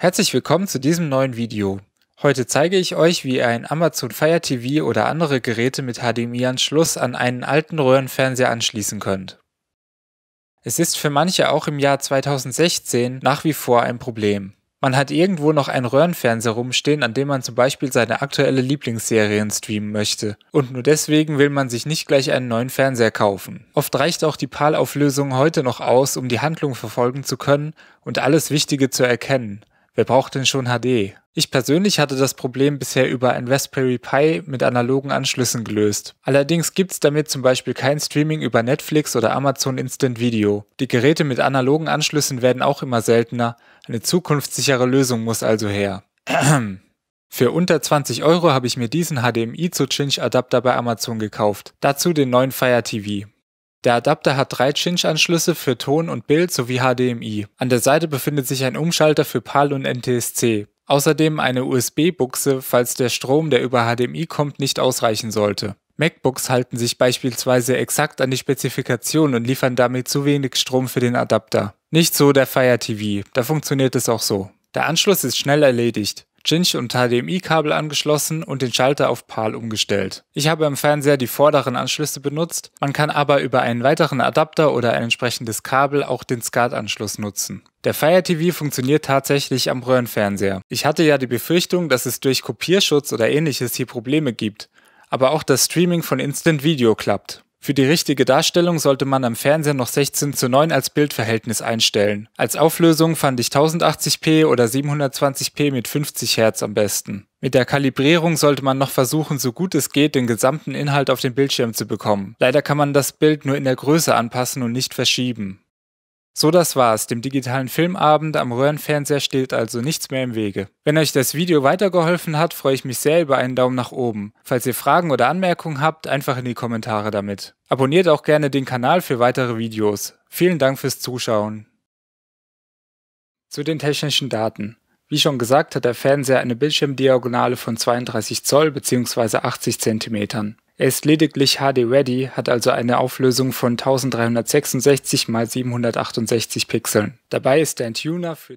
Herzlich willkommen zu diesem neuen Video. Heute zeige ich euch, wie ihr ein Amazon Fire TV oder andere Geräte mit HDMI-Anschluss an einen alten Röhrenfernseher anschließen könnt. Es ist für manche auch im Jahr 2016 nach wie vor ein Problem. Man hat irgendwo noch einen Röhrenfernseher rumstehen, an dem man zum Beispiel seine aktuelle Lieblingsserien streamen möchte. Und nur deswegen will man sich nicht gleich einen neuen Fernseher kaufen. Oft reicht auch die PAL-Auflösung heute noch aus, um die Handlung verfolgen zu können und alles Wichtige zu erkennen. Wer braucht denn schon HD? Ich persönlich hatte das Problem bisher über ein Raspberry Pi mit analogen Anschlüssen gelöst. Allerdings gibt's damit zum Beispiel kein Streaming über Netflix oder Amazon Instant Video. Die Geräte mit analogen Anschlüssen werden auch immer seltener. Eine zukunftssichere Lösung muss also her. Für unter 20 Euro habe ich mir diesen HDMI zu Cinch Adapter bei Amazon gekauft. Dazu den neuen Fire TV. Der Adapter hat drei Cinch-Anschlüsse für Ton und Bild sowie HDMI. An der Seite befindet sich ein Umschalter für PAL und NTSC. Außerdem eine USB-Buchse, falls der Strom, der über HDMI kommt, nicht ausreichen sollte. MacBooks halten sich beispielsweise exakt an die Spezifikation und liefern damit zu wenig Strom für den Adapter. Nicht so der Fire TV, da funktioniert es auch so. Der Anschluss ist schnell erledigt. Cinch und HDMI-Kabel angeschlossen und den Schalter auf PAL umgestellt. Ich habe am Fernseher die vorderen Anschlüsse benutzt, man kann aber über einen weiteren Adapter oder ein entsprechendes Kabel auch den SCART-Anschluss nutzen. Der Fire TV funktioniert tatsächlich am Röhrenfernseher. Ich hatte ja die Befürchtung, dass es durch Kopierschutz oder ähnliches hier Probleme gibt, aber auch das Streaming von Instant Video klappt. Für die richtige Darstellung sollte man am Fernseher noch 16 zu 9 als Bildverhältnis einstellen. Als Auflösung fand ich 1080p oder 720p mit 50 Hertz am besten. Mit der Kalibrierung sollte man noch versuchen, so gut es geht, den gesamten Inhalt auf den Bildschirm zu bekommen. Leider kann man das Bild nur in der Größe anpassen und nicht verschieben. So, das war's. Dem digitalen Filmabend am Röhrenfernseher steht also nichts mehr im Wege. Wenn euch das Video weitergeholfen hat, freue ich mich sehr über einen Daumen nach oben. Falls ihr Fragen oder Anmerkungen habt, einfach in die Kommentare damit. Abonniert auch gerne den Kanal für weitere Videos. Vielen Dank fürs Zuschauen. Zu den technischen Daten. Wie schon gesagt, hat der Fernseher eine Bildschirmdiagonale von 32 Zoll bzw. 80 cm. Er ist lediglich HD-Ready, hat also eine Auflösung von 1366 x 768 Pixeln. Dabei ist ein Tuner für